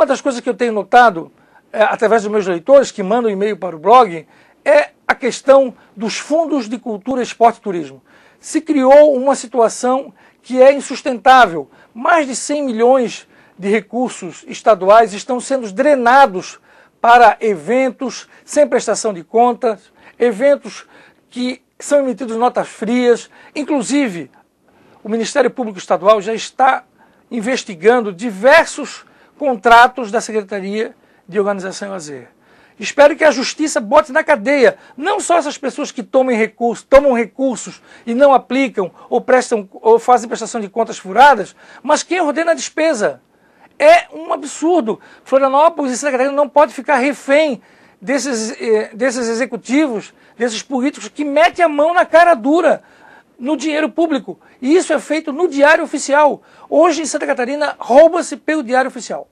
Uma das coisas que eu tenho notado, é, através dos meus leitores que mandam e-mail para o blog, é a questão dos fundos de cultura, esporte e turismo. Se criou uma situação que é insustentável. Mais de 100 milhões de recursos estaduais estão sendo drenados para eventos sem prestação de contas, eventos que são emitidos notas frias. Inclusive, o Ministério Público Estadual já está investigando diversos contratos da Secretaria de Organização e Lazer. Espero que a justiça bote na cadeia não só essas pessoas que tomem recursos, tomam recursos e não aplicam ou prestam ou fazem prestação de contas furadas, mas quem ordena a despesa. É um absurdo. Florianópolis e Santa Catarina não pode ficar refém desses, eh, desses executivos, desses políticos que metem a mão na cara dura no dinheiro público. E isso é feito no Diário Oficial. Hoje, em Santa Catarina, rouba-se pelo Diário Oficial.